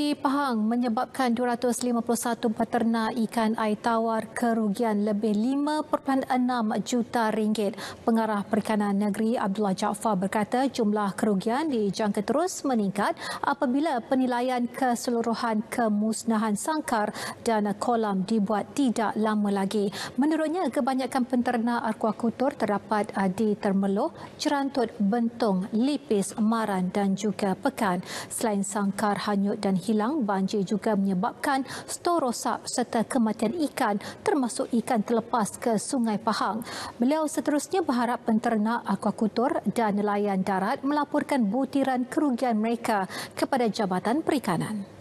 di Pahang menyebabkan 251 peternak ikan air tawar kerugian lebih 5.6 juta ringgit. Pengarah Perikanan Negeri Abdullah Jaafar berkata jumlah kerugian dijangka terus meningkat apabila penilaian keseluruhan kemusnahan sangkar dan kolam dibuat tidak lama lagi. Menurutnya kebanyakan peternak arkuakultur terdapat eh, di termeluh, cerantut, Bentong, lipis, maran dan juga pekan. Selain sangkar hanyut dan hidup, kilang, banjir juga menyebabkan stor rosak serta kematian ikan termasuk ikan terlepas ke Sungai Pahang. Beliau seterusnya berharap penternak akuakultur dan nelayan darat melaporkan butiran kerugian mereka kepada Jabatan Perikanan.